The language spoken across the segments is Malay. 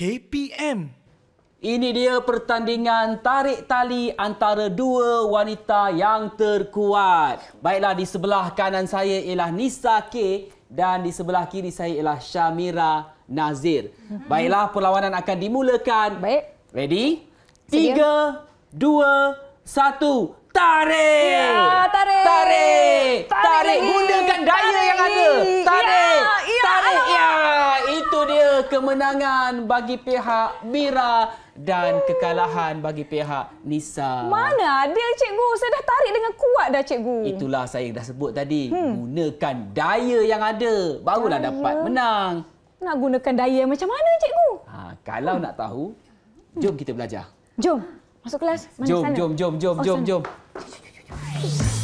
KPM. Ini dia pertandingan tarik tali antara dua wanita yang terkuat. Baiklah di sebelah kanan saya ialah Nisa K dan di sebelah kiri saya ialah Shamira Nazir. Baiklah perlawanan akan dimulakan. Baik. Ready? Tiga, dua, satu tarik. Ya, tarik. Tarik. Tarik. Gunakan daya tarik. yang ada. Tarik. Ya, ya, tarik. Ya, itu dia kemenangan bagi pihak Mira dan kekalahan bagi pihak Nisa. Mana ada cikgu? Saya dah tarik dengan kuat dah cikgu. Itulah saya dah sebut tadi. Hmm. Gunakan daya yang ada. Barulah daya. dapat menang. Nak gunakan daya macam mana cikgu? Ha, kalau hmm. nak tahu, jom kita belajar. Jom. Masuk kelas? Mana jom, sana? Jom, jom, jom, oh, jom, Jom, jom, jom.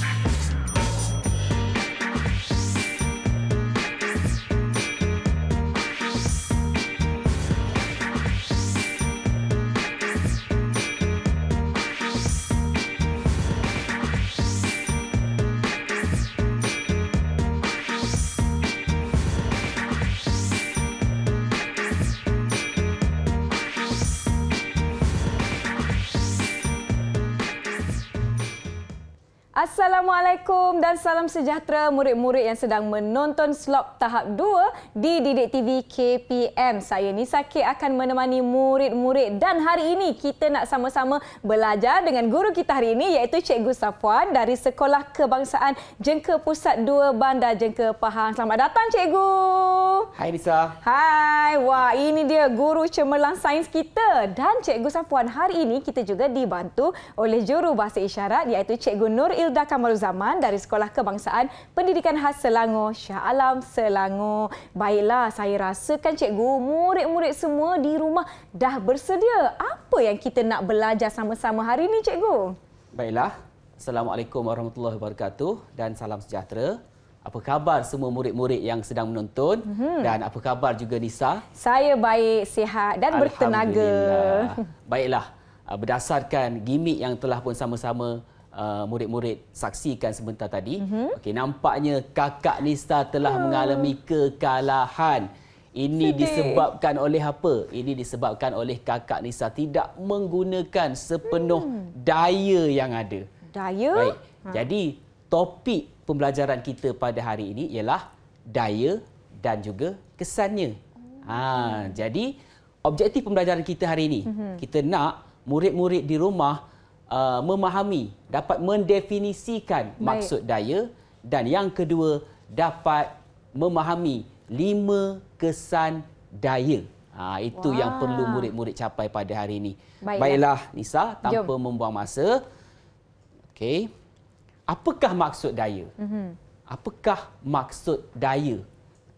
Assalamualaikum dan salam sejahtera murid-murid yang sedang menonton slot tahap 2 di Didik TV KPM. Saya Nisa K akan menemani murid-murid dan hari ini kita nak sama-sama belajar dengan guru kita hari ini iaitu Cikgu Safwan dari Sekolah Kebangsaan Jengke Pusat 2 Bandar Jengke Pahang. Selamat datang Cikgu. Hai Nisa. Hai. Wah, ini dia guru cemerlang sains kita dan Cikgu Safwan hari ini kita juga dibantu oleh juru bahasa isyarat iaitu Cikgu Nur Ilda Kamaruzaman Zaman dari Sekolah Kebangsaan Pendidikan Khas Selangor, Shah Alam Selangor. Baiklah, saya rasakan cikgu, murid-murid semua di rumah dah bersedia. Apa yang kita nak belajar sama-sama hari ini, cikgu? Baiklah. Assalamualaikum warahmatullahi wabarakatuh dan salam sejahtera. Apa khabar semua murid-murid yang sedang menonton mm-hmm. dan apa khabar juga Nisa? Saya baik, sihat dan bertenaga. Baiklah, ah, berdasarkan gimmick yang telah pun sama-sama uh, murid-murid saksikan sebentar tadi. Mm-hmm. Okey, nampaknya kakak Nista telah hmm. mengalami kekalahan. Ini Sedih. disebabkan oleh apa? Ini disebabkan oleh kakak Nisa tidak menggunakan sepenuh hmm. daya yang ada. Daya? Baik. Ha. Jadi topik pembelajaran kita pada hari ini ialah daya dan juga kesannya. Hmm. Ha, jadi objektif pembelajaran kita hari ini, hmm. kita nak murid-murid di rumah uh, memahami, dapat mendefinisikan Baik. maksud daya dan yang kedua dapat memahami lima kesan daya. Ha, itu Wah. yang perlu murid-murid capai pada hari ini. Baik, Baiklah Nisa, tanpa Jom. membuang masa. Okay, Apakah maksud daya? Mm-hmm. Apakah maksud daya?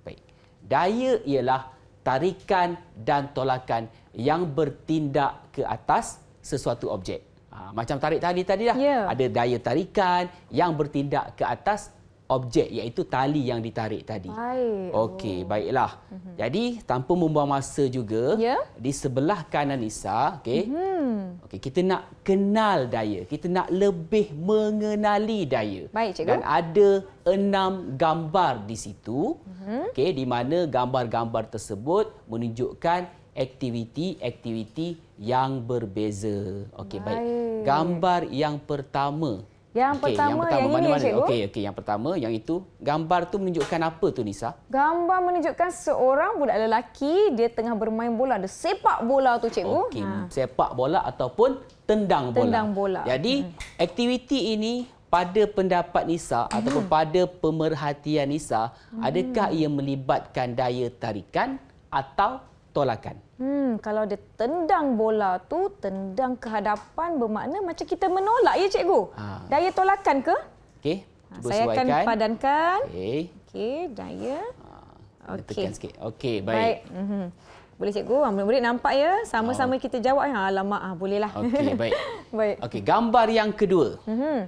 Baik. Daya ialah tarikan dan tolakan yang bertindak ke atas sesuatu objek. Ha, macam tarik tali tadi lah. Yeah. Ada daya tarikan yang bertindak ke atas objek iaitu tali yang ditarik tadi. Baik. Okey, oh. baiklah. Mm-hmm. Jadi tanpa membuang masa juga yeah. di sebelah kanan Isa, okay? Mm-hmm. Okey, kita nak kenal daya. Kita nak lebih mengenali daya. Baik, cikgu. Dan ada enam gambar di situ. Mm-hmm. Okey, di mana gambar-gambar tersebut menunjukkan aktiviti-aktiviti aktiviti aktiviti yang berbeza. Okey baik. baik. Gambar yang pertama. Yang, okay, pertama, yang pertama yang mana-mana. Okey okey yang pertama yang itu gambar tu menunjukkan apa tu Nisa? Gambar menunjukkan seorang budak lelaki dia tengah bermain bola, ada sepak bola tu cikgu. Okey, ha. sepak bola ataupun tendang bola. Tendang bola. Jadi hmm. aktiviti ini pada pendapat Nisa hmm. ataupun pada pemerhatian Nisa, adakah ia melibatkan daya tarikan atau tolakan? Hmm, kalau dia tendang bola tu, tendang ke hadapan bermakna macam kita menolak ya cikgu. Ha. Daya tolakan ke? Okey. Ha, saya akan padankan. Okey. Okey, daya. Ha. Okey. Tekan sikit. Okey, baik. baik. Mm-hmm. Boleh cikgu, murid-murid nampak ya. Sama-sama oh. kita jawab. Ha, alamak, ha, bolehlah. Okey, baik. baik. Okey, gambar yang kedua. Mm-hmm.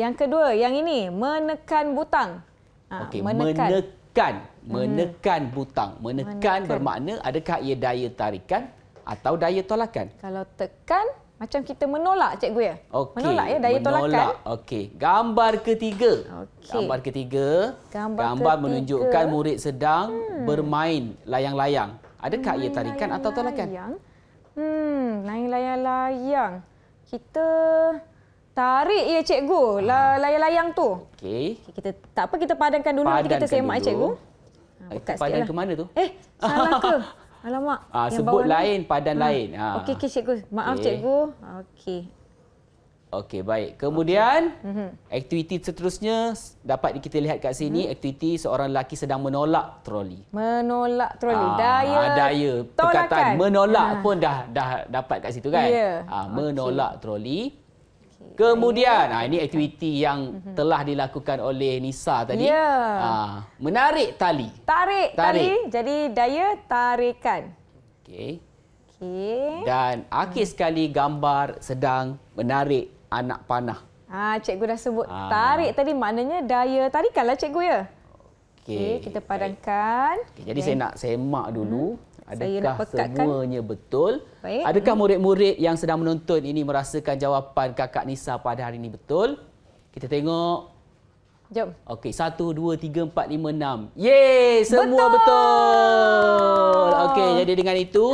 Yang kedua, yang ini. Menekan butang. Ha, okay. menekan menekan hmm. menekan butang menekan, menekan bermakna adakah ia daya tarikan atau daya tolakan kalau tekan macam kita menolak cikgu ya okay. menolak ya daya menolak. tolakan okey gambar ketiga okay. gambar ketiga gambar, gambar ketiga. menunjukkan murid sedang hmm. bermain layang-layang adakah ia tarikan layang-layang. atau tolakan hmm naik layang-layang kita Tarik ya cikgu ah. layang-layang tu. Okey. Okay, kita tak apa kita padankan dulu padankan nanti kita semak dulu. cikgu. Ha, buka padan lah. ke mana tu? Eh, salah ke? Alamak. Ha, sebut lain, ni. padan ha. lain. Ha. Okey, okay, cikgu. Maaf okay. cikgu. Okey. Okey, baik. Kemudian, okay. Mhm. aktiviti seterusnya dapat kita lihat kat sini. Hmm. Aktiviti seorang lelaki sedang menolak troli. Menolak troli. Ha, daya daya perkataan menolak ha. pun dah dah dapat kat situ kan? Yeah. Ya. Ha, menolak okay. troli. Kemudian, ha, ini aktiviti yang telah dilakukan oleh Nisa tadi. Ya. Ha, menarik tali. Tarik, tarik tali. Jadi daya tarikan. Okey. Okey. Dan akhir sekali gambar sedang menarik anak panah. Ah, ha, cikgu dah sebut ha. tarik tadi maknanya daya tarikanlah cikgu ya. Okey, okay, kita padankan. Okay, jadi okay. saya nak semak dulu. Hmm. Adakah kan? semuanya betul? Baik. Adakah murid-murid yang sedang menonton ini merasakan jawapan kakak Nisa pada hari ini betul? Kita tengok. Jom. Okey, satu, dua, tiga, empat, lima, enam. Yeay, semua betul. betul. Okey, jadi dengan itu,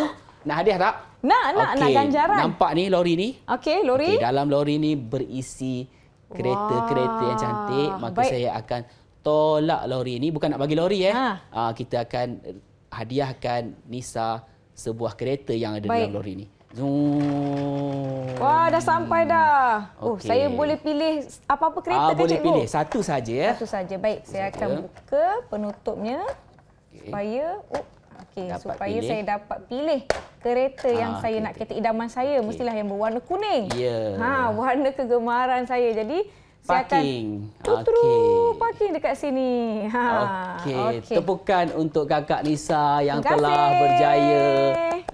nak hadiah tak? Nak, nak, okay. nak ganjaran. Nampak ni lori ni. Okey, lori. Okay, dalam lori ni berisi kereta-kereta yang cantik. Maka Baik. saya akan tolak lori ni. Bukan nak bagi lori, eh. Ha. Uh, kita akan hadiahkan Nisa sebuah kereta yang ada Baik. dalam lori ni. Zoom. Wah, dah sampai dah. Okay. Oh, saya boleh pilih apa-apa kereta ah, ke boleh cikgu? pilih satu saja ya. Satu saja. Baik, saya satu. akan buka penutupnya. Okay. Supaya oh, okey, supaya pilih. saya dapat pilih kereta yang ah, saya kereta. nak kereta idaman saya okay. mestilah yang berwarna kuning. Yeah. Ha, warna kegemaran saya. Jadi, parking. Tutru okay. parking dekat sini. Ha. Okey. Okay. Tepukan untuk Kakak Nisa yang telah berjaya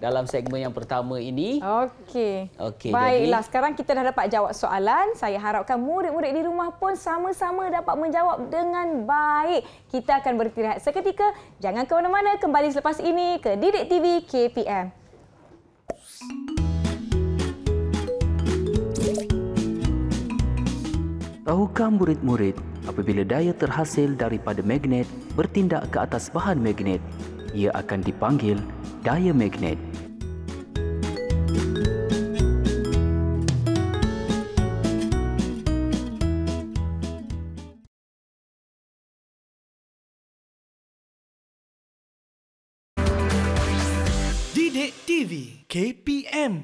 dalam segmen yang pertama ini. Okey. Okey. Baiklah, jadi... sekarang kita dah dapat jawab soalan. Saya harapkan murid-murid di rumah pun sama-sama dapat menjawab dengan baik. Kita akan beristirahat seketika. Jangan ke mana-mana kembali selepas ini ke Didik TV KPM. Thank you. Tahukah murid-murid apabila daya terhasil daripada magnet bertindak ke atas bahan magnet, ia akan dipanggil daya magnet. KPM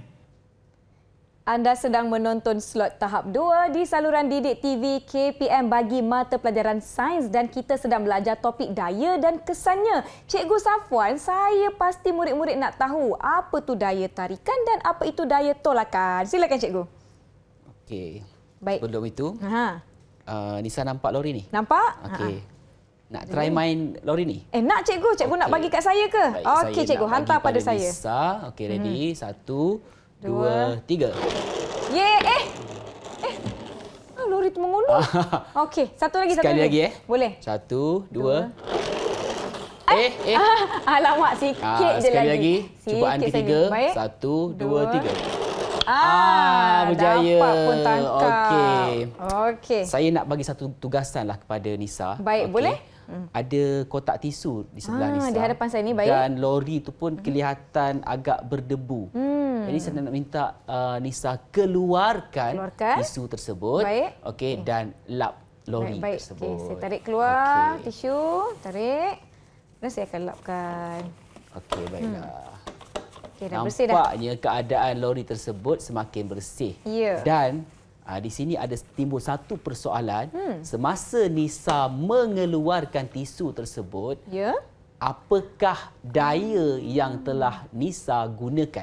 anda sedang menonton slot tahap 2 di saluran Didik TV KPM bagi mata pelajaran sains dan kita sedang belajar topik daya dan kesannya. Cikgu Safwan, saya pasti murid-murid nak tahu apa tu daya tarikan dan apa itu daya tolakan. Silakan cikgu. Okey. Baik. Sebelum itu, ha. Uh, Nisa nampak lori ni? Nampak? Okey. Nak try main lori ni? Eh nak cikgu, cikgu okay. nak bagi kat saya ke? Okey cikgu, hantar pada, pada saya. Nisa, okey ready. Hmm. Satu, dua, tiga. Ye, eh. Eh. Ah, lori tu mengulur. Okey, satu lagi, satu lagi. Sekali lagi, eh. Boleh. Satu, dua. Eh, eh. Ah, alamak, sikit ah, je lagi. Sekali lagi, cubaan ketiga. Satu, dua, tiga. Ah, ah berjaya. Dapat pun tangkap. Okey. Okey. Saya nak bagi satu tugasan lah kepada Nisa. Baik, okay. boleh? Hmm. ada kotak tisu di sebelah ah, Nisa. Di hadapan saya ni baik. Dan lori itu pun hmm. kelihatan agak berdebu. Hmm. Jadi saya nak minta uh, Nisa keluarkan, keluarkan tisu tersebut. Baik. Okey okay. dan lap lori baik, baik. tersebut. Okay, saya tarik keluar okay. tisu, tarik. Dan saya akan lapkan. Okey baiklah. Hmm. Okay, dah Nampaknya keadaan lori tersebut semakin bersih. Yeah. Dan Ha, di sini ada timbul satu persoalan. Hmm. Semasa Nisa mengeluarkan tisu tersebut, ya? apakah daya hmm. yang telah Nisa gunakan?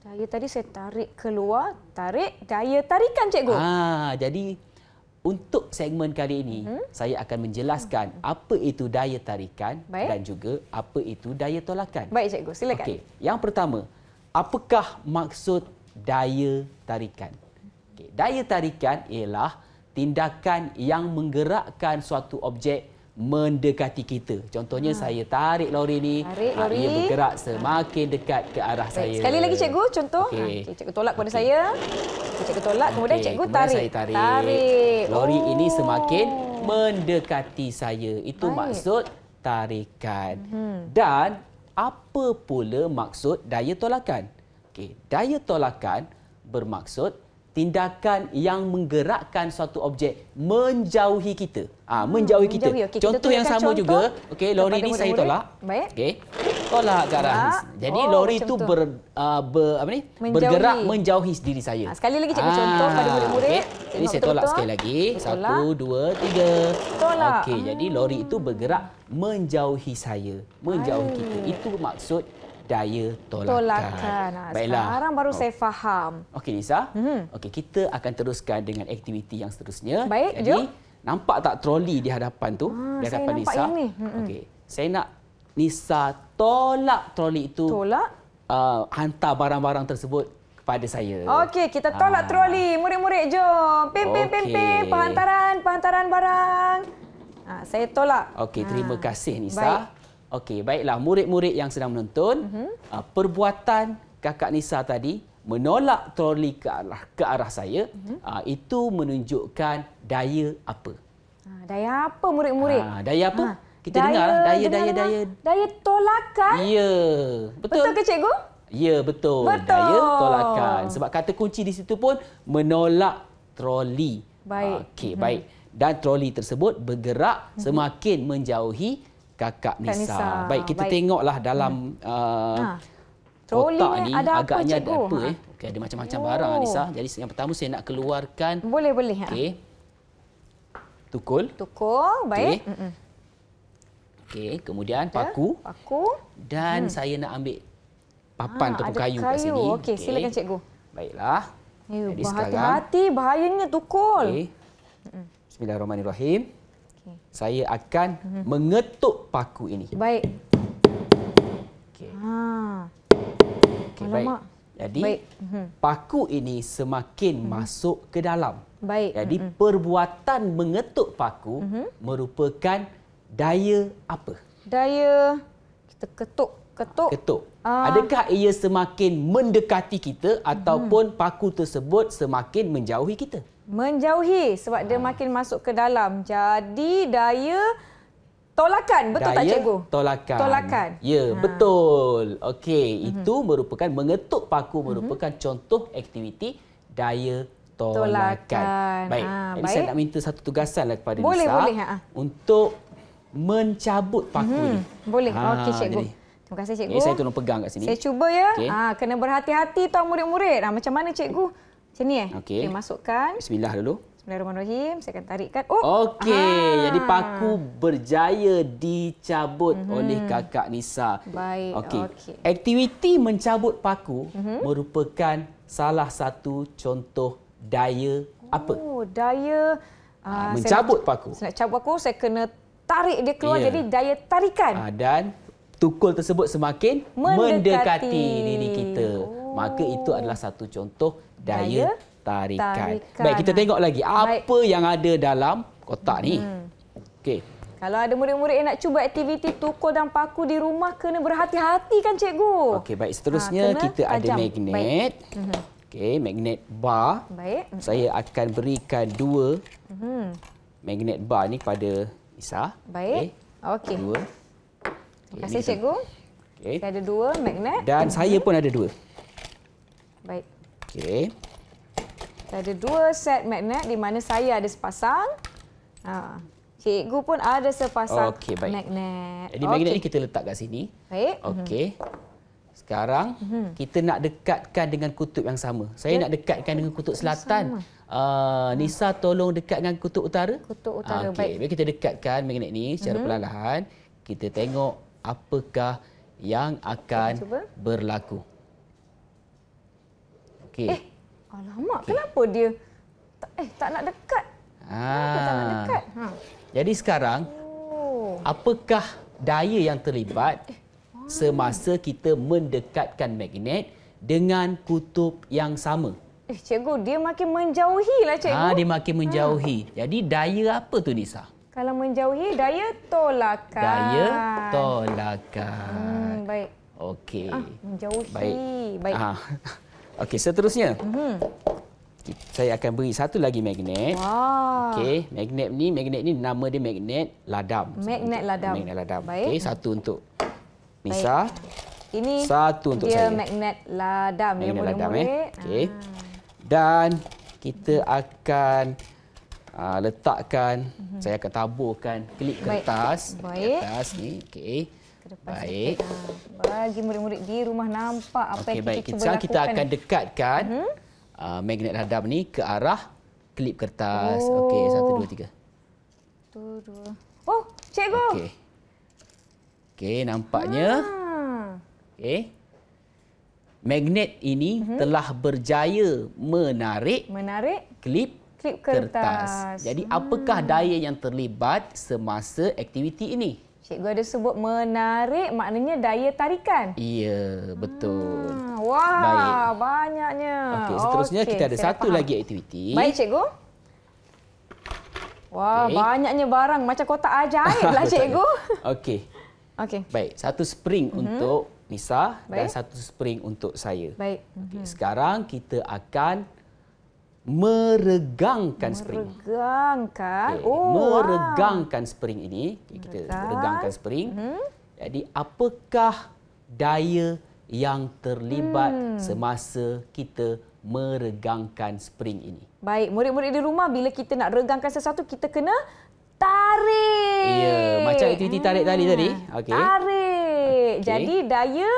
Daya tadi saya tarik keluar, tarik, daya tarikan, cikgu. Ha, jadi untuk segmen kali ini, hmm. saya akan menjelaskan hmm. apa itu daya tarikan Baik. dan juga apa itu daya tolakan. Baik, cikgu. Silakan. Okay. Yang pertama, apakah maksud daya tarikan? daya tarikan ialah tindakan yang menggerakkan suatu objek mendekati kita. Contohnya ha. saya tarik lori ni, tarik ha, lori. ia bergerak semakin dekat ke arah Baik. saya. Sekali lagi cikgu, contoh. Okay. Ha, okay, cikgu tolak kepada okay. saya. Cikgu tolak, okay. kemudian cikgu kemudian tarik. Saya tarik. Tarik. Lori oh. ini semakin mendekati saya. Itu Baik. maksud tarikan. Hmm. Dan apa pula maksud daya tolakan? Okay. Daya tolakan bermaksud tindakan yang menggerakkan suatu objek menjauhi kita. Ah ha, menjauhi hmm, kita. Menjauhi. Okay, contoh kita yang sama contoh juga. Okey, lori ni saya tolak. Baik. Okey. Tolak ke arah. Ah. Jadi oh, lori itu ber, uh, ber apa ni? Menjauhi. Bergerak menjauhi diri saya. Ha, sekali lagi cikgu ha, contoh pada murid-murid. Okay. Jadi saya tolak sekali lagi. Satu, dua, tiga. Tolak. Okey, hmm. jadi lori itu bergerak menjauhi saya, menjauhi Ayuh. kita. Itu maksud daya tolakan. tolakan. Ah, Baiklah. Sekarang baru oh. saya faham. Okey Nisa. Mm-hmm. Okey kita akan teruskan dengan aktiviti yang seterusnya. Baik, Jadi jom. nampak tak troli di hadapan tu? Ha, di hadapan saya Lisa. Mhm. Okey. Saya nak Nisa tolak troli itu. Tolak. Uh, hantar barang-barang tersebut kepada saya. Okey, kita tolak ha. troli. Murid-murid jom. Pim pim pim pim penghantaran, penghantaran barang. Ha, saya tolak. Okey, terima ha. kasih Nisa. Baik. Okey, baiklah murid-murid yang sedang menonton, uh-huh. perbuatan kakak Nisa tadi menolak troli ke arah ke arah saya, uh-huh. itu menunjukkan daya apa? Ah, daya apa murid-murid? Ha, daya apa? Ha. Kita lah. daya, dengar daya daya lah. daya. Daya tolakan? Ya. Betul. Betul ke cikgu? Ya, betul. betul. Daya tolakan. Sebab kata kunci di situ pun menolak troli. Baik. Okey, hmm. baik. Dan troli tersebut bergerak mhm. semakin menjauhi kakak Nisa. Nisa. Baik kita Baik. tengoklah dalam hmm. uh, ha. Ah. kotak ni ada agaknya cikgu? ada apa eh. Ha. Okey ada macam-macam oh. barang Nisa. Jadi yang pertama saya nak keluarkan. Boleh boleh. Ha. Okey. Tukul. Tukul. Baik. Okey. Okay. kemudian paku. Paku. Dan hmm. saya nak ambil papan ha, ah, ataupun kayu, kayu kat sini. Okey, okay. silakan cikgu. Baiklah. Ya, hati-hati bahayanya tukul. Okey. Bismillahirrahmanirrahim. Saya akan hmm. mengetuk paku ini. Baik. Okey. Ha. Okay, baik. Jadi baik. Mhm. paku ini semakin hmm. masuk ke dalam. Baik. Jadi hmm. perbuatan mengetuk paku hmm. merupakan daya apa? Daya kita ketuk ketuk. Ketuk. Uh. Adakah ia semakin mendekati kita mhm. ataupun hmm. paku tersebut semakin menjauhi kita? menjauhi sebab ha. dia ah. makin masuk ke dalam. Jadi daya tolakan betul daya, tak cikgu? Daya Tolakan. Tolakan. Ya, ha. betul. Okey, mm-hmm. itu merupakan mengetuk paku mhm. merupakan mm-hmm. contoh aktiviti daya tolakan. tolakan. Baik. Ha, baik. saya nak minta satu tugasanlah kepada Nisa. Boleh, boleh. Ha. Untuk mencabut paku mm-hmm. ni. Boleh. Ha, Okey cikgu. Jadi, Terima kasih cikgu. Ya, saya tolong pegang kat sini. Saya cuba ya. Okay. Ha, kena berhati-hati tau murid-murid. Ha, macam mana cikgu? Macam ni eh. Okey. Okay, masukkan. Bismillah dulu. Bismillahirrahmanirrahim. Saya akan tarikkan. Oh. Okey. Ah. Jadi paku berjaya dicabut mm-hmm. oleh kakak Nisa. Baik. Okey. Okay. Aktiviti mencabut paku mm-hmm. merupakan salah satu contoh daya oh, apa? Oh, daya uh, mencabut saya nak, paku. Saya nak cabut paku, saya kena tarik dia keluar. Yeah. Jadi daya tarikan. Uh, dan tukul tersebut semakin mendekati, mendekati diri kita. Oh. Maka itu adalah satu contoh daya tarikan. tarikan. Baik, kita tengok lagi apa Baik. yang ada dalam kotak ni. Hmm. Okey. Kalau ada murid-murid yang nak cuba aktiviti tukul dan paku di rumah, kena berhati-hati kan, cikgu? Okey, baik. Seterusnya, ha, kita tajam. ada magnet. Mhm. Okey, magnet bar. Baik. Mhm. Saya akan berikan dua hmm. magnet bar ni kepada Isa. Baik. Okey. Okay. Dua. Terima kasih, cikgu. Okay. Saya ada dua magnet. Dan saya pun ada dua. Baik. Okey. Kita ada dua set magnet di mana saya ada sepasang. Ha. Cikgu pun ada sepasang okay, baik. magnet. Jadi magnet okay. ni kita letak kat sini. Baik. Okey. Mm-hmm. Sekarang mm-hmm. kita nak dekatkan dengan kutub yang sama. Saya okay. Ya. nak dekatkan dengan kutub yang selatan. Uh, Nisa tolong dekat dengan kutub utara. Kutub utara. Ah, okay. Baik. Baik kita dekatkan magnet ni secara mm-hmm. perlahan. Kita tengok apakah yang akan berlaku. Okey. Eh, alamak, okay. kenapa dia tak, eh tak nak dekat? Ha. Tak nak dekat. Ah. Ha. Jadi sekarang oh. apakah daya yang terlibat eh. Oh. semasa kita mendekatkan magnet dengan kutub yang sama? Eh, cikgu, dia makin menjauhi lah cikgu. Ha, dia makin menjauhi. Ha. Jadi daya apa tu Nisa? Kalau menjauhi daya tolakan. Daya tolakan. Hmm, baik. Okey. Ah, menjauhi. Baik. baik. Ha. Okey, seterusnya. Mm -hmm. Saya akan beri satu lagi magnet. Wah. Okey, magnet ni, magnet ni nama dia magnet ladam. Magnet ladam. Magnet ladam. Okey, satu untuk Misa. Ini satu untuk dia saya. Dia magnet ladam. Ya, magnet murid ladam eh. Okey. Ya. Ah. Dan kita akan uh, letakkan, mm -hmm. saya akan taburkan klip kertas. Baik. Kertas ni, okey ke depan baik. sikit. Ah, bagi murid-murid di rumah nampak apa okay, yang kita cuba lakukan. Kita akan dekatkan uh-huh. uh, magnet hadam ni ke arah klip kertas. Oh. Okey, satu, dua, tiga. Satu, dua. Oh, cikgu! Okey. Okey, nampaknya. Ha. Okey. Magnet ini uh-huh. telah berjaya menarik, menarik. klip klip kertas. kertas. Jadi hmm. apakah daya yang terlibat semasa aktiviti ini? Cikgu ada sebut menarik maknanya daya tarikan. Iya betul. Hmm. Wah, Baik. banyaknya. Okey, seterusnya okay, kita ada satu faham. lagi aktiviti. Baik, cikgu. Wah, okay. banyaknya barang macam kotak ajaiblah cikgu. Okey. Okey. Baik, satu spring mm-hmm. untuk Nisa Baik. dan satu spring untuk saya. Baik. Okay. Mm-hmm. Sekarang kita akan meregangkan spring. Meregangkan. Okay. Oh, meregangkan wow. spring ini. Okay, kita Meregang. regangkan spring. Hmm. Jadi apakah daya yang terlibat hmm. semasa kita meregangkan spring ini? Baik, murid-murid di rumah bila kita nak regangkan sesuatu kita kena tarik. Ya, macam aktiviti hmm. tarik tali hmm. tadi. Okey. Tarik. Okay. Jadi daya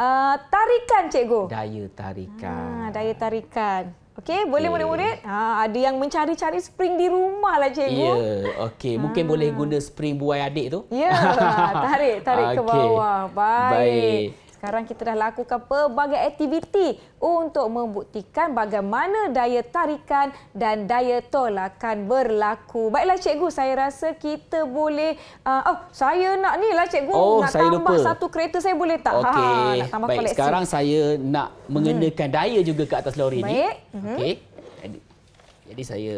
uh, tarikan cikgu. Daya tarikan. Ha, daya tarikan. Okey, boleh okay. murid-murid? Ha, ada yang mencari-cari spring di rumah lah cikgu. Ya, yeah, okey. Mungkin ah. boleh guna spring buai adik tu. Ya, yeah. tarik, tarik okay. ke bawah. Baik. Baik sekarang kita dah lakukan pelbagai aktiviti untuk membuktikan bagaimana daya tarikan dan daya tolakan berlaku. Baiklah cikgu, saya rasa kita boleh uh, oh, saya nak ni lah cikgu oh, nak tambah lupa. satu kereta saya boleh tak? Okay. Ha, Baik, koleksi. sekarang saya nak hmm. mengenakan hmm. daya juga ke atas lori Baik. ni. Okey. Hmm. Jadi saya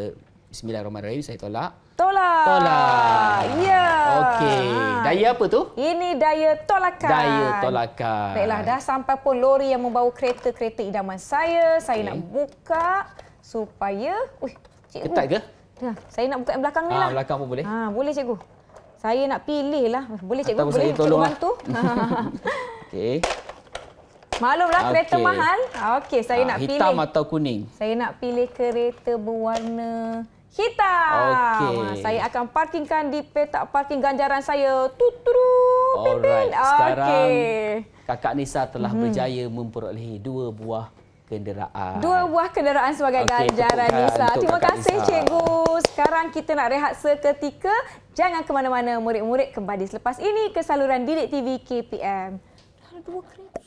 bismillahirrahmanirrahim saya tolak. Tolak. Tolak. Ya. Yeah. Okey. Daya apa tu? Ini daya tolakan. Daya tolakan. Baiklah, dah sampai pun lori yang membawa kereta-kereta idaman saya. Saya nak buka supaya... Uih. cikgu. Ketat ke? Ya, saya nak buka yang belakang ni ha, lah. Belakang pun boleh. Ha, boleh, cikgu. Saya nak pilih lah. Boleh, cikgu. Atau boleh, cikgu bantu. Lah. Okey. Maklumlah okay. kereta mahal. Okey, saya ha, nak hitam pilih. Hitam atau kuning? Saya nak pilih kereta berwarna hitam. Okay. Saya akan parkingkan di petak parking ganjaran saya. Tuturu. Alright. Sekarang Kakak Nisa telah hmm. berjaya memperolehi dua buah kenderaan. Dua buah kenderaan sebagai okay, ganjaran Nisa. Terima kasih Nisa. cikgu. Sekarang kita nak rehat seketika. Jangan ke mana-mana murid-murid kembali selepas ini ke saluran Didik TV KPM. Dua kereta.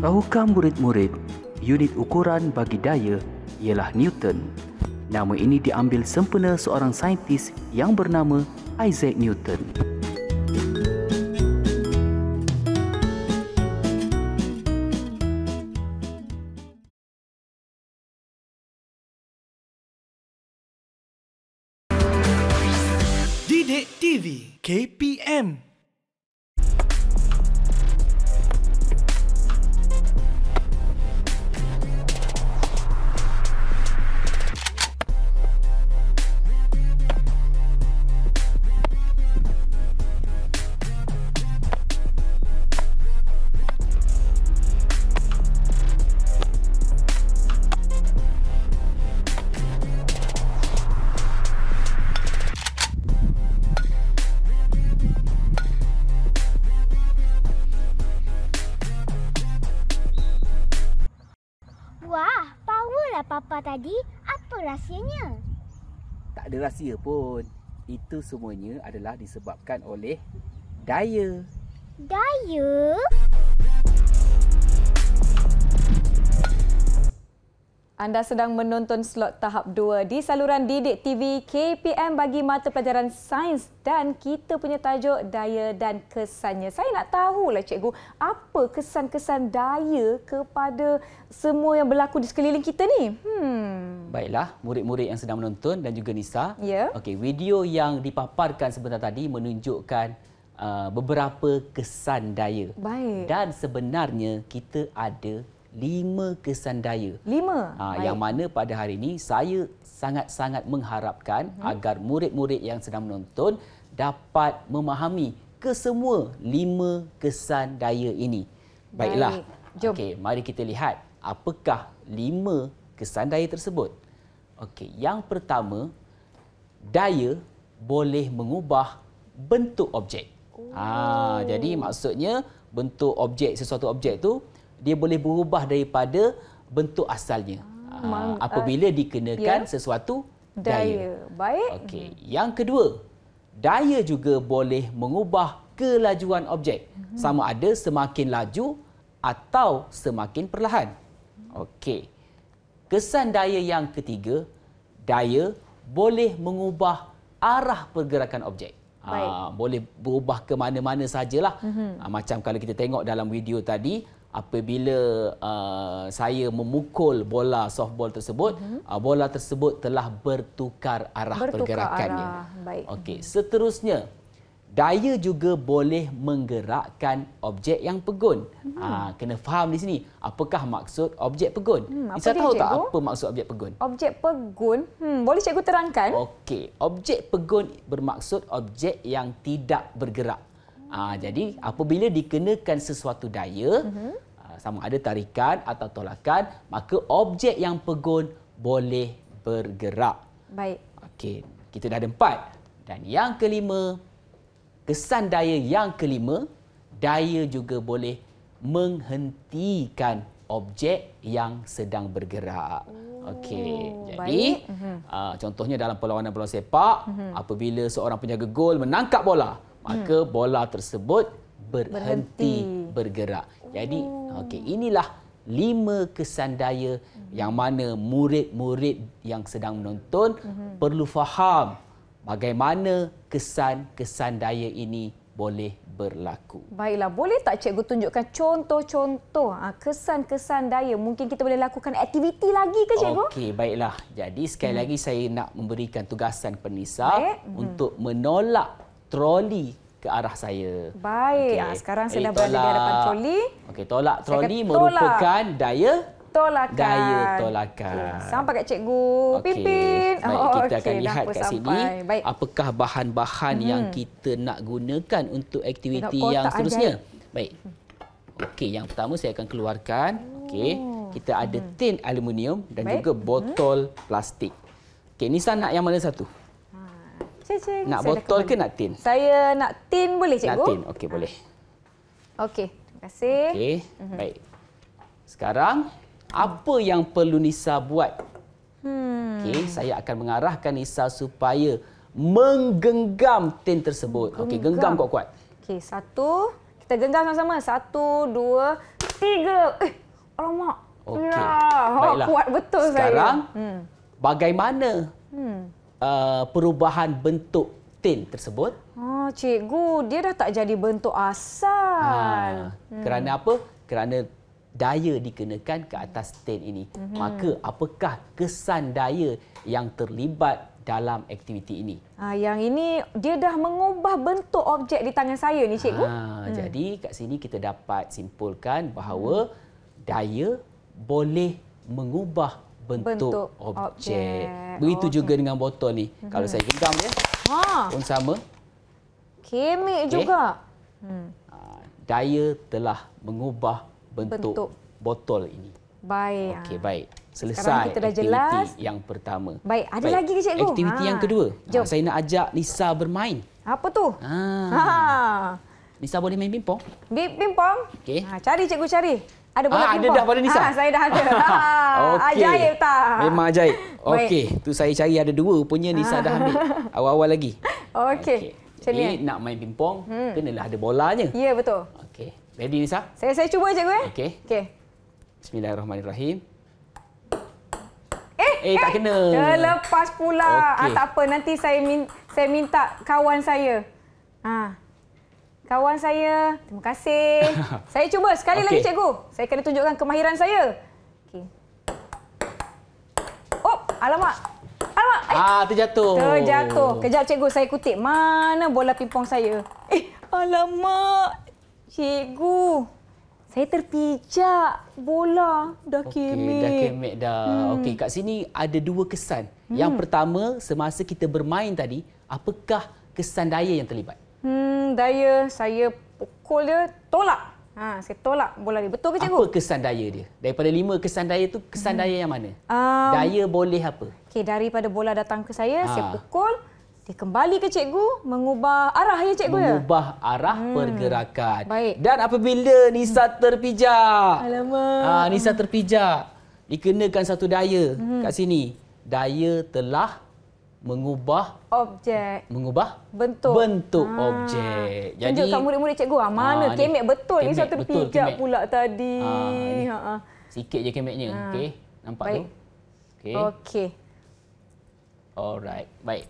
Tahukah murid-murid unit ukuran bagi daya ialah Newton. Nama ini diambil sempena seorang saintis yang bernama Isaac Newton. KPM rahsia pun. Itu semuanya adalah disebabkan oleh daya. Daya? Anda sedang menonton slot tahap 2 di saluran Didik TV KPM bagi mata pelajaran sains dan kita punya tajuk daya dan kesannya. Saya nak tahu lah cikgu, apa kesan-kesan daya kepada semua yang berlaku di sekeliling kita ni? Hmm. Baiklah, murid-murid yang sedang menonton dan juga Nisa. Ya. Okey, video yang dipaparkan sebentar tadi menunjukkan uh, beberapa kesan daya. Baik. Dan sebenarnya kita ada lima kesan daya. Lima? Ha, yang mana pada hari ini saya sangat-sangat mengharapkan hmm. agar murid-murid yang sedang menonton dapat memahami kesemua lima kesan daya ini. Baiklah. Baik. Okay, mari kita lihat apakah lima kesan daya tersebut. Okey, yang pertama, daya boleh mengubah bentuk objek. Ah, ha, oh. jadi maksudnya bentuk objek sesuatu objek tu dia boleh berubah daripada bentuk asalnya hmm. uh, apabila ah, dikenakan yeah. sesuatu daya. daya. Baik. Okey, yang kedua, daya juga boleh mengubah kelajuan objek hmm. sama ada semakin laju atau semakin perlahan. Okey. Kesan daya yang ketiga, daya boleh mengubah arah pergerakan objek. Aa, boleh berubah ke mana-mana sajalah. Mm-hmm. Aa, macam kalau kita tengok dalam video tadi, apabila uh, saya memukul bola softball tersebut mm-hmm. uh, bola tersebut telah bertukar arah bertukar pergerakannya okey seterusnya daya juga boleh menggerakkan objek yang pegun mm-hmm. uh, kena faham di sini apakah maksud objek pegun mm, saya tahu tak apa maksud objek pegun objek pegun hmm boleh cikgu terangkan okey objek pegun bermaksud objek yang tidak bergerak Uh, jadi apabila dikenakan sesuatu daya, uh-huh. sama ada tarikan atau tolakan, maka objek yang pegun boleh bergerak. Baik. Okey, kita dah ada empat. Dan yang kelima, kesan daya yang kelima, daya juga boleh menghentikan objek yang sedang bergerak. Oh, Okey. Jadi, uh, contohnya dalam perlawanan bola sepak, uh-huh. apabila seorang penjaga gol menangkap bola, maka hmm. bola tersebut berhenti, berhenti. bergerak. Jadi oh. okey inilah lima kesan daya hmm. yang mana murid-murid yang sedang menonton hmm. perlu faham bagaimana kesan-kesan daya ini boleh berlaku. Baiklah, boleh tak cikgu tunjukkan contoh-contoh ha, kesan-kesan daya? Mungkin kita boleh lakukan aktiviti lagi ke cikgu? Okey, baiklah. Jadi sekali hmm. lagi saya nak memberikan tugasan penisa Baik. Hmm. untuk menolak troli ke arah saya. Baik. Okay. Ah, sekarang eh, saya dah berada di hadapan troli. Okey, tolak troli tolak. merupakan daya tolakan. Daya tolakan. Okay. Sampai kat cikgu okay. pimpin. Baik, oh, kita okay. akan lihat Kenapa kat sini Baik. apakah bahan-bahan hmm. yang kita nak gunakan untuk aktiviti yang seterusnya. Aja. Baik. Okey, yang pertama saya akan keluarkan. Okey. Oh. Kita ada hmm. tin aluminium dan Baik. juga botol hmm. plastik. Okey, Nisa nak yang mana satu? Cik, nak botol ke nak tin? Saya nak tin boleh cikgu? Nak tin, okey boleh. Ah. Okey, terima kasih. Okey, mm -hmm. baik. Sekarang, apa yang perlu Nisa buat? Hmm. Okey, saya akan mengarahkan Nisa supaya menggenggam tin tersebut. Okey, genggam kuat-kuat. Okey, satu. Kita genggam sama-sama. Satu, dua, tiga. Eh, alamak. Okey, ya. baiklah. Oh, kuat betul Sekarang, saya. Sekarang, hmm. bagaimana? Hmm uh, perubahan bentuk tin tersebut. Oh, cikgu, dia dah tak jadi bentuk asal. Ha, hmm. Kerana apa? Kerana daya dikenakan ke atas tin ini. Hmm. Maka apakah kesan daya yang terlibat dalam aktiviti ini? Ha, yang ini, dia dah mengubah bentuk objek di tangan saya ni, cikgu. Ha, hmm. Jadi, kat sini kita dapat simpulkan bahawa hmm. daya boleh mengubah bentuk, bentuk objek. objek. Begitu oh, juga dengan botol ni. Hmm. Kalau saya genggam dia, ha. pun sama. Kemik okay. juga. Hmm. Ah, daya telah mengubah bentuk, bentuk. botol ini. Baik. Okey, baik. Selesai Sekarang kita dah aktiviti jelas. yang pertama. Baik, ada baik. lagi ke cikgu? Aktiviti ha. yang kedua. Ah, Jom. Saya nak ajak Lisa bermain. Apa tu? Ha. ha. Lisa boleh main pimpong. Pimpong. pingpong? Okey. Ha, cari cikgu cari. Ada bola, ah, ada dah pada Nisa. Ah, saya dah ada. Ah, okay. Ajaib tak? Memang ajaib. Okey, tu saya cari ada dua Punya Nisa dah ambil. Ah. Awal-awal lagi. Okey. Okay. Jadi nak main pingpong, hmm. kenalah ada bolanya. Ya, yeah, betul. Okey. Ready Nisa? Saya saya cuba cikgu eh. Okey. Okey. Bismillahirrahmanirrahim. Eh, eh, eh, tak kena. Terlepas pula. Okay. Ah, tak apa, nanti saya min saya minta kawan saya. Ah kawan saya. Terima kasih. saya cuba sekali okay. lagi cikgu. Saya kena tunjukkan kemahiran saya. Okey. Oh, alamak. Alamak. Eh. Ah, terjatuh. Terjatuh. Kejap cikgu, saya kutip. Mana bola pingpong saya? Eh, alamak. Cikgu. Saya terpijak bola dah okay, kemek. Okey, dah kemek dah. Hmm. Okey, kat sini ada dua kesan. Yang hmm. pertama, semasa kita bermain tadi, apakah kesan daya yang terlibat? Hmm, daya saya pukul dia tolak. Ha, saya tolak bola dia. Betul ke cikgu? Apa kesan daya dia? Daripada lima kesan daya tu, kesan hmm. daya yang mana? Um, daya boleh apa? Okey, daripada bola datang ke saya, ha. saya pukul dia kembali ke cikgu mengubah arah ya cikgu mengubah ya. Mengubah arah hmm. pergerakan. Baik. Dan apabila Nisa terpijak. Alamak. Ha, Nisa terpijak. Dikenakan satu daya hmm. kat sini. Daya telah mengubah objek mengubah bentuk bentuk ha. objek jadi tunjukkan murid-murid cikgu ah mana ha, kemek betul ni satu pijak pula tadi ah, ha ha sikit je kemeknya ha. okey nampak baik. tu okey okey alright baik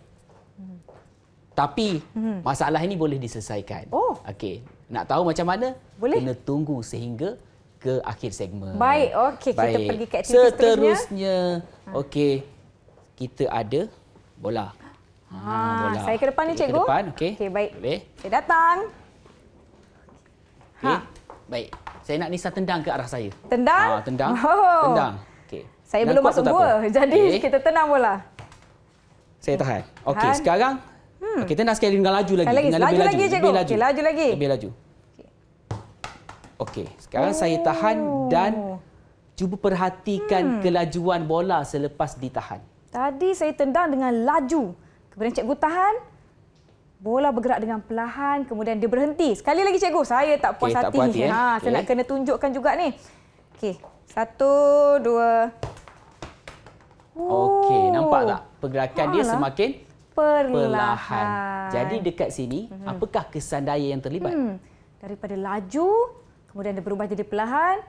tapi hmm. masalah ini boleh diselesaikan oh. okey nak tahu macam mana boleh. kena tunggu sehingga ke akhir segmen baik okey kita pergi ke aktiviti seterusnya, seterusnya. Ha. okey kita ada bola. Ha, bola. Saya ke depan ni cikgu. Ke depan, okey. Okey, baik. Boleh. Saya datang. Okay, Ha. Baik. Saya nak Nisa tendang ke arah saya. Tendang? Ha, tendang. Oh. Tendang. Okey. Saya Dan belum masuk gua. Jadi okay. kita tenang bola. Saya tahan. Okey, sekarang hmm. okay, tendang sekali dengan laju lagi. lagi. Dengan lebih laju. Lagi, lebih laju. Okay, laju lagi. Lebih laju. Okey, sekarang Ooh. saya tahan oh. dan cuba perhatikan hmm. kelajuan bola selepas ditahan. Tadi saya tendang dengan laju. Kemudian cikgu tahan. Bola bergerak dengan perlahan. Kemudian dia berhenti. Sekali lagi cikgu. Saya tak puas okay, hati. Tak puas hati eh. ha, okay. Saya nak kena tunjukkan juga ni. Okey. Satu, dua. Okey. Nampak tak pergerakan ha, dia semakin perlahan. perlahan. Jadi dekat sini, mhm. apakah kesan daya yang terlibat? Hmm. Daripada laju, kemudian dia berubah jadi perlahan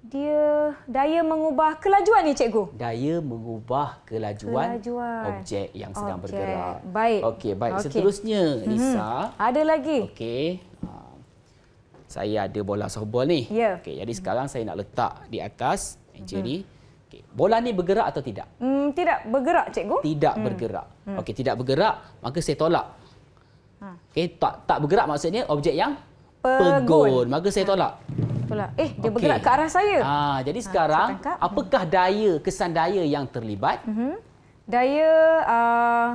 dia daya mengubah kelajuan ni cikgu. Daya mengubah kelajuan, kelajuan. objek yang sedang objek. bergerak. Baik. Okey, baik. Okay. Seterusnya mhm. Lisa. Hmm. Ada lagi. Okey. Ah, saya ada bola softball ni. Ya. Yeah. Okey, jadi sekarang saya nak letak di atas meja hmm. ni. Okey, bola ni bergerak atau tidak? Hmm, tidak bergerak cikgu. Tidak hmm. bergerak. Hmm. Okey, tidak bergerak, maka saya tolak. Ha. Okey, tak tak bergerak maksudnya objek yang pegun. pegun. Maka saya tolak. Ha pula. Eh, dia okay. bergerak ke arah saya. Ha, jadi ah, sekarang, apakah daya, kesan daya yang terlibat? Mhm. Daya uh,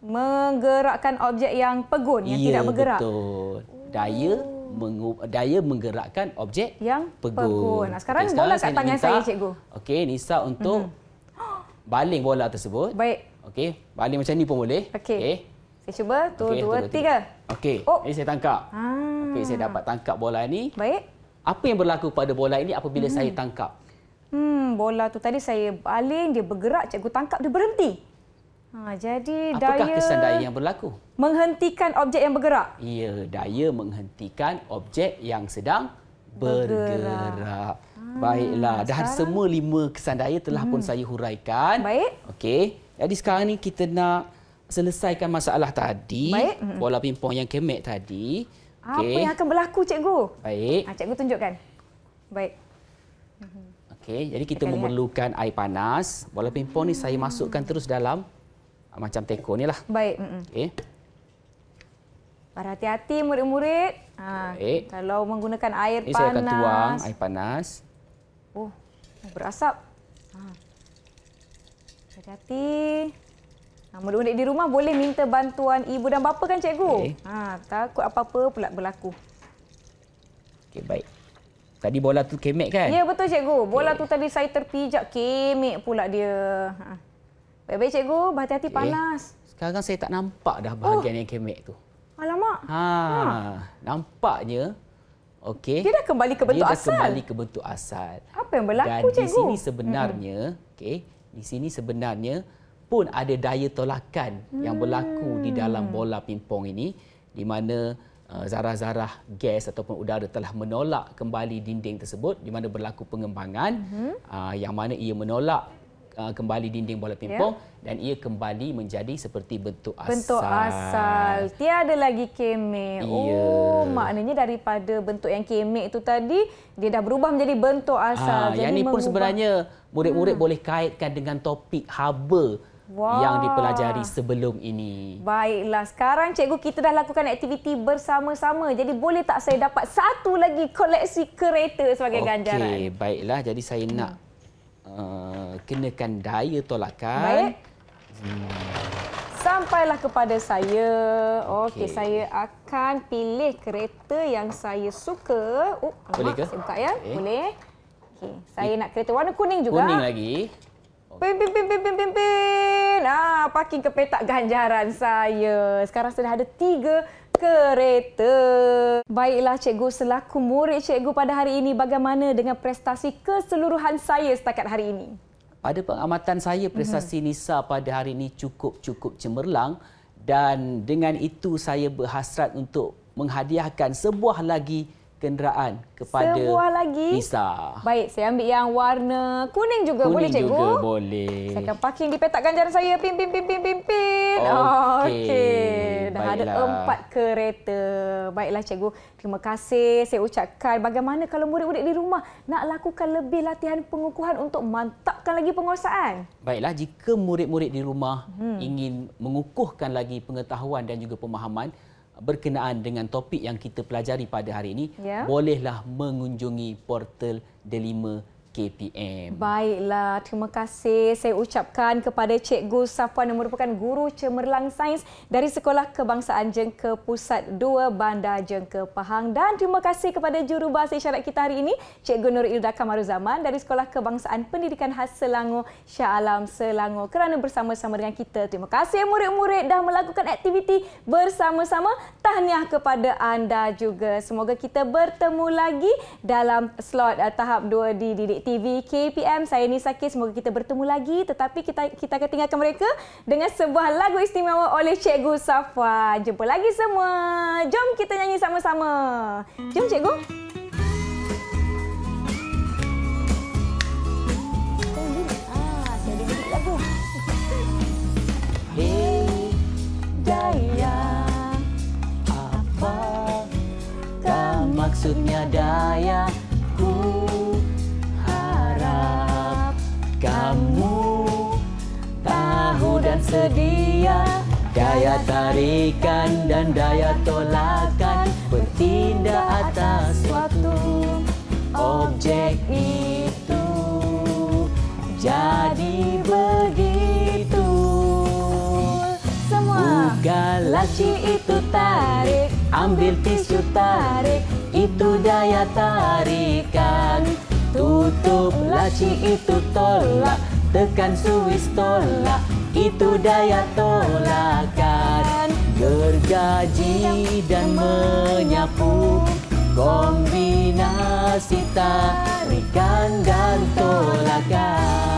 menggerakkan objek yang pegun, yang ya, tidak bergerak. Betul. Daya oh. daya menggerakkan objek yang pegun. pegun. Sekarang, okay, sekarang bola kat tangan saya, cikgu. Okey, Nisa untuk mm-hmm. baling bola tersebut. Baik. Okey, baling macam ni pun boleh. Okey. Okay. Saya cuba. Tu, okay, dua, tiga. tiga. Okey, oh. ini saya tangkap. Ah. Okey, saya dapat tangkap bola ini. Baik apa yang berlaku pada bola ini apabila hmm. saya tangkap? Hmm, bola tu tadi saya baling, dia bergerak, cikgu tangkap, dia berhenti. Ha, jadi Apakah daya... kesan daya yang berlaku? Menghentikan objek yang bergerak. Ya, daya menghentikan objek yang sedang bergerak. bergerak. Hmm, Baiklah, dah sekarang... semua lima kesan daya telah hmm. pun saya huraikan. Baik. Okey, jadi sekarang ni kita nak selesaikan masalah tadi. Baik. Bola pingpong yang kemek tadi. Okay. Apa yang akan berlaku cikgu? Baik. Ha, cikgu tunjukkan. Baik. Okey, jadi kita Akan memerlukan lihat. air panas. Bola pingpong ni hmm. saya masukkan terus dalam ah, macam teko ni lah. Baik. Okey. Berhati-hati murid-murid. Ha, Kalau menggunakan air ini panas. Saya akan tuang air panas. Oh, berasap. Ha. Berhati-hati. Ha, Murid-murid di rumah boleh minta bantuan ibu dan bapa kan cikgu? Okay. Ha, takut apa-apa pula berlaku. Okey, baik. Tadi bola tu kemek kan? Ya, betul cikgu. Bola okay. tu tadi saya terpijak kemek pula dia. Ha. Baik-baik cikgu, berhati-hati okay. panas. Sekarang saya tak nampak dah bahagian oh. yang kemek tu. Alamak. Ha, ha. nampaknya okay. Dia dah kembali ke bentuk dia asal. Dia kembali ke bentuk asal. Apa yang berlaku dan cikgu? Di sini sebenarnya, hmm. okey. Di sini sebenarnya pun ada daya tolakan hmm. yang berlaku di hmm. dalam bola pingpong ini di mana uh, zarah-zarah gas ataupun udara telah menolak kembali dinding tersebut di mana berlaku pengembangan hmm. uh, yang mana ia menolak uh, kembali dinding bola pingpong yeah. dan ia kembali menjadi seperti bentuk asal. Bentuk asal. Tiada lagi kemek. Yeah. Oh, maknanya daripada bentuk yang kemek itu tadi dia dah berubah menjadi bentuk asal. Uh, Jadi yang ini mengubah. pun sebenarnya murid-murid hmm. boleh kaitkan dengan topik haba wow. yang dipelajari sebelum ini. Baiklah, sekarang cikgu kita dah lakukan aktiviti bersama-sama. Jadi boleh tak saya dapat satu lagi koleksi kereta sebagai okay. ganjaran? Okey, baiklah. Jadi saya nak uh, kenakan daya tolakan. Baik. Hmm. Sampailah kepada saya. Okey, okay. saya akan pilih kereta yang saya suka. Oh, Boleh ke? Saya buka ya. Okay. Boleh. Okey, saya nak kereta warna kuning juga. Kuning lagi. Pin, pin, pin, pin, pin, pin, pin. Ah, parking ke petak ganjaran saya. Sekarang sudah ada tiga kereta. Baiklah cikgu, selaku murid cikgu pada hari ini, bagaimana dengan prestasi keseluruhan saya setakat hari ini? Pada pengamatan saya, prestasi mhm. Nisa pada hari ini cukup-cukup cemerlang dan dengan itu saya berhasrat untuk menghadiahkan sebuah lagi kenderaan kepada Sebuah lagi. Nisa. Baik, saya ambil yang warna kuning juga kuning boleh cikgu? Kuning juga boleh. Saya akan parking di petak ganjaran saya. Pim, pim, pim, pim, pim, pim. Okey. Okay. Dah ada empat kereta. Baiklah cikgu. Terima kasih. Saya ucapkan bagaimana kalau murid-murid di rumah nak lakukan lebih latihan pengukuhan untuk mantapkan lagi penguasaan? Baiklah, jika murid-murid di rumah hmm. ingin mengukuhkan lagi pengetahuan dan juga pemahaman, berkenaan dengan topik yang kita pelajari pada hari ini, yeah. bolehlah mengunjungi portal Delima KPM. Baiklah, terima kasih. Saya ucapkan kepada Cikgu Safuan yang merupakan guru cemerlang sains dari Sekolah Kebangsaan Jengke Pusat 2 Bandar Jengke Pahang. Dan terima kasih kepada juru jurubahasa isyarat kita hari ini, Cikgu Nur Ilda Kamaruzaman dari Sekolah Kebangsaan Pendidikan Khas Selangor, Shah Alam Selangor kerana bersama-sama dengan kita. Terima kasih murid-murid dah melakukan aktiviti bersama-sama. Tahniah kepada anda juga. Semoga kita bertemu lagi dalam slot eh, tahap 2 di Didik TV KPM. Saya Nisa K. Semoga kita bertemu lagi. Tetapi kita kita akan tinggalkan mereka dengan sebuah lagu istimewa oleh Cikgu Safwa. Jumpa lagi semua. Jom kita nyanyi sama-sama. Jom Cikgu. Maksudnya daya tersedia Daya tarikan dan daya tolakan Bertindak atas waktu Objek itu Jadi begitu Semua Bukan laci itu tarik Ambil tisu tarik Itu daya tarikan Tutup laci itu tolak Tekan suis tolak itu daya tolakan Gergaji dan menyapu Kombinasi tarikan dan tolakan